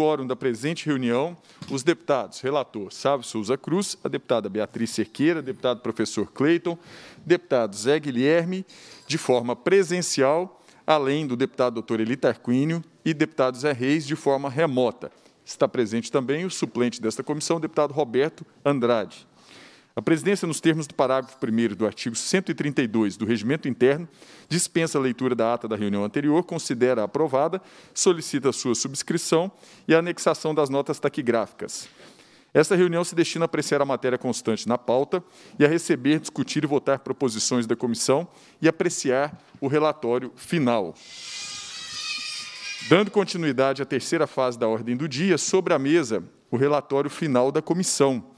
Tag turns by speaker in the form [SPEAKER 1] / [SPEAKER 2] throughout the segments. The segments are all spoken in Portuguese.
[SPEAKER 1] quórum da presente reunião os deputados relator Sávio Souza Cruz, a deputada Beatriz Cerqueira, deputado professor Cleiton, deputado Zé Guilherme, de forma presencial, além do deputado doutor Eli Tarquínio e deputado Zé Reis, de forma remota. Está presente também o suplente desta comissão, o deputado Roberto Andrade. A presidência, nos termos do parágrafo 1 do artigo 132 do Regimento Interno, dispensa a leitura da ata da reunião anterior, considera aprovada, solicita sua subscrição e a anexação das notas taquigráficas. Esta reunião se destina a apreciar a matéria constante na pauta e a receber, discutir e votar proposições da comissão e apreciar o relatório final. Dando continuidade à terceira fase da ordem do dia, sobre a mesa, o relatório final da comissão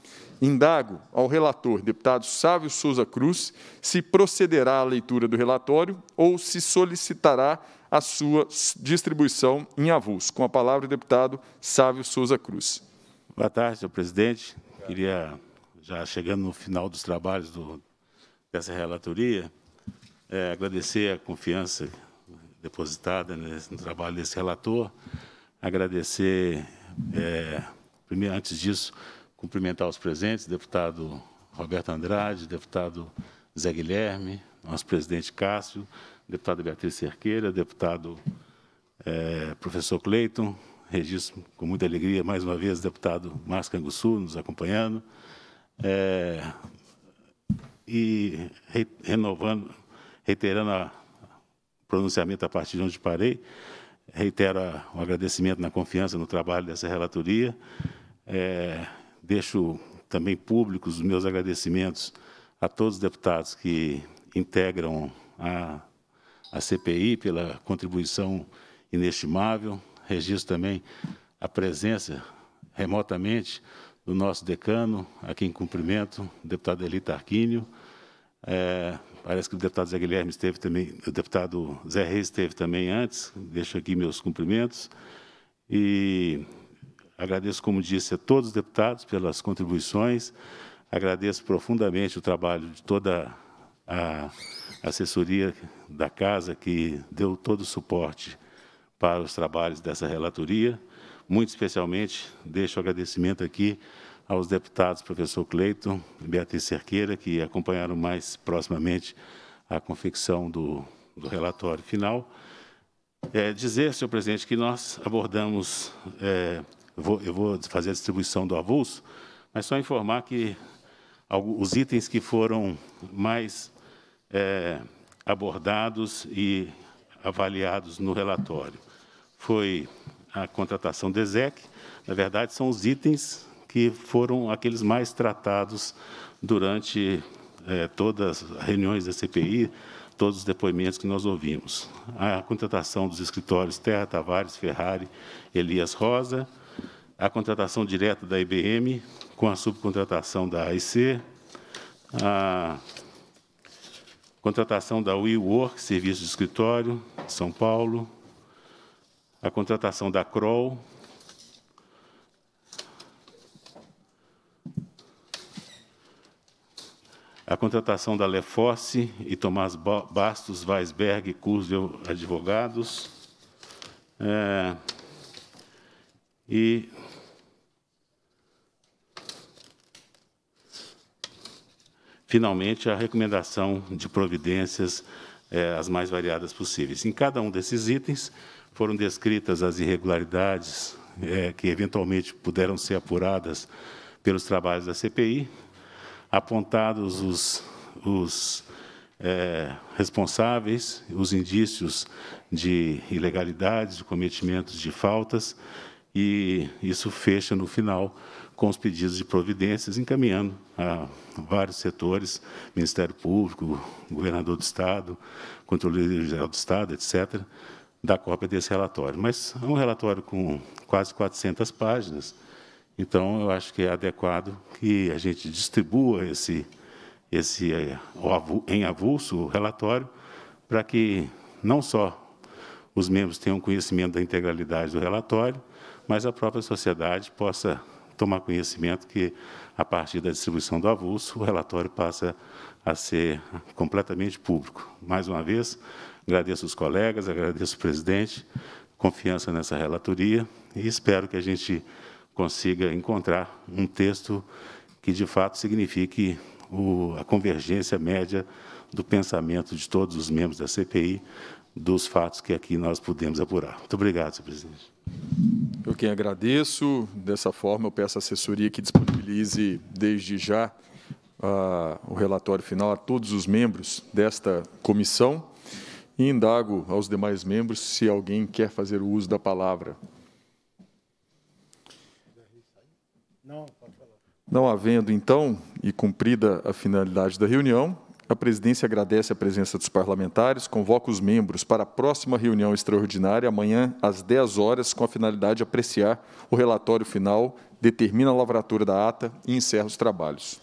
[SPEAKER 1] Indago ao relator, deputado Sávio Souza Cruz, se procederá à leitura do relatório ou se solicitará a sua distribuição em avulso. Com a palavra, deputado
[SPEAKER 2] Sávio Souza Cruz. Boa tarde, senhor presidente. Queria, já chegando no final dos trabalhos do, dessa relatoria, é, agradecer a confiança depositada nesse, no trabalho desse relator, agradecer, é, primeiro, antes disso, cumprimentar os presentes, deputado Roberto Andrade, deputado Zé Guilherme, nosso presidente Cássio, deputada Beatriz Cerqueira, deputado é, professor Cleiton, registro com muita alegria, mais uma vez, deputado Márcio Canguçu nos acompanhando, é, e re, renovando, reiterando o pronunciamento a partir de onde parei, reitero o agradecimento na confiança no trabalho dessa relatoria, é, deixo também públicos os meus agradecimentos a todos os deputados que integram a, a CPI pela contribuição inestimável. Registro também a presença remotamente do nosso decano, aqui em cumprimento, o deputado Eli Tarquínio. É, parece que o deputado Zé Guilherme esteve também, o deputado Zé Reis esteve também antes, deixo aqui meus cumprimentos. E Agradeço, como disse, a todos os deputados pelas contribuições, agradeço profundamente o trabalho de toda a assessoria da Casa, que deu todo o suporte para os trabalhos dessa relatoria. Muito especialmente, deixo agradecimento aqui aos deputados professor Cleiton e Beatriz Cerqueira, que acompanharam mais proximamente a confecção do, do relatório final. É dizer, senhor presidente, que nós abordamos é, eu vou, eu vou fazer a distribuição do avulso, mas só informar que os itens que foram mais é, abordados e avaliados no relatório foi a contratação do ESEC. Na verdade, são os itens que foram aqueles mais tratados durante é, todas as reuniões da CPI, todos os depoimentos que nós ouvimos. A contratação dos escritórios Terra Tavares, Ferrari, Elias Rosa, a contratação direta da IBM com a subcontratação da AIC, a contratação da WeWork, serviço de escritório, São Paulo, a contratação da Kroll, a contratação da Leforce e Tomás Bastos, Weisberg, Kurzweil Advogados, é, e finalmente, a recomendação de providências é, as mais variadas possíveis. Em cada um desses itens foram descritas as irregularidades é, que eventualmente puderam ser apuradas pelos trabalhos da CPI, apontados os, os é, responsáveis, os indícios de ilegalidades, de cometimentos de faltas, e isso fecha no final com os pedidos de providências, encaminhando a vários setores, Ministério Público, Governador do Estado, Controleiro Geral do Estado, etc., da cópia desse relatório. Mas é um relatório com quase 400 páginas, então eu acho que é adequado que a gente distribua esse, esse eh, em avulso o relatório, para que não só os membros tenham conhecimento da integralidade do relatório, mas a própria sociedade possa tomar conhecimento que, a partir da distribuição do avulso, o relatório passa a ser completamente público. Mais uma vez, agradeço os colegas, agradeço o presidente, confiança nessa relatoria e espero que a gente consiga encontrar um texto que, de fato, signifique o, a convergência média do pensamento de todos os membros da CPI dos fatos que aqui nós pudemos apurar. Muito obrigado, senhor presidente.
[SPEAKER 1] Eu quem agradeço. Dessa forma, eu peço à assessoria que disponibilize desde já uh, o relatório final a todos os membros desta comissão e indago aos demais membros se alguém quer fazer o uso da palavra. Não havendo, então, e cumprida a finalidade da reunião, a presidência agradece a presença dos parlamentares, convoca os membros para a próxima reunião extraordinária, amanhã às 10 horas, com a finalidade de apreciar o relatório final, determina a lavratura da ata e encerra os trabalhos.